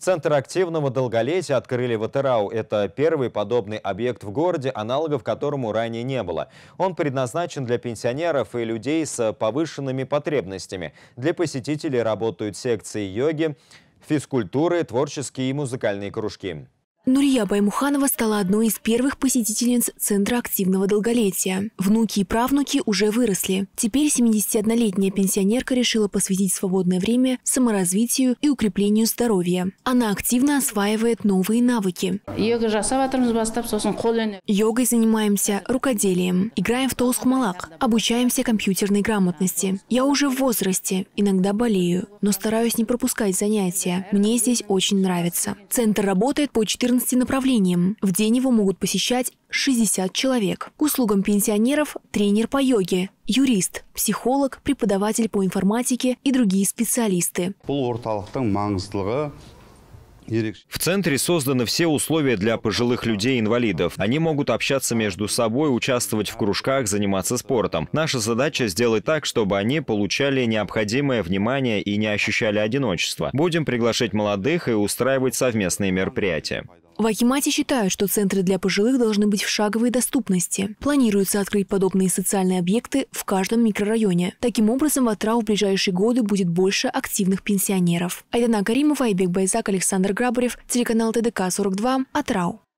Центр активного долголетия открыли в Атырау. Это первый подобный объект в городе, аналогов которому ранее не было. Он предназначен для пенсионеров и людей с повышенными потребностями. Для посетителей работают секции йоги, физкультуры, творческие и музыкальные кружки. Нурия Баймуханова стала одной из первых посетительниц Центра активного долголетия. Внуки и правнуки уже выросли. Теперь 71-летняя пенсионерка решила посвятить свободное время саморазвитию и укреплению здоровья. Она активно осваивает новые навыки. Йогой занимаемся, рукоделием, играем в толсхумалак, обучаемся компьютерной грамотности. Я уже в возрасте, иногда болею, но стараюсь не пропускать занятия. Мне здесь очень нравится. Центр работает по 14 14 направлениям. В день его могут посещать 60 человек. К услугам пенсионеров – тренер по йоге, юрист, психолог, преподаватель по информатике и другие специалисты. В центре созданы все условия для пожилых людей-инвалидов. Они могут общаться между собой, участвовать в кружках, заниматься спортом. Наша задача сделать так, чтобы они получали необходимое внимание и не ощущали одиночество. Будем приглашать молодых и устраивать совместные мероприятия. В Акимате считают, что центры для пожилых должны быть в шаговой доступности. Планируется открыть подобные социальные объекты в каждом микрорайоне. Таким образом, в Атрау в ближайшие годы будет больше активных пенсионеров. Айдана Каримова, Айбек Байзак, Александр Грабарев, телеканал ТДК 42, Атрау.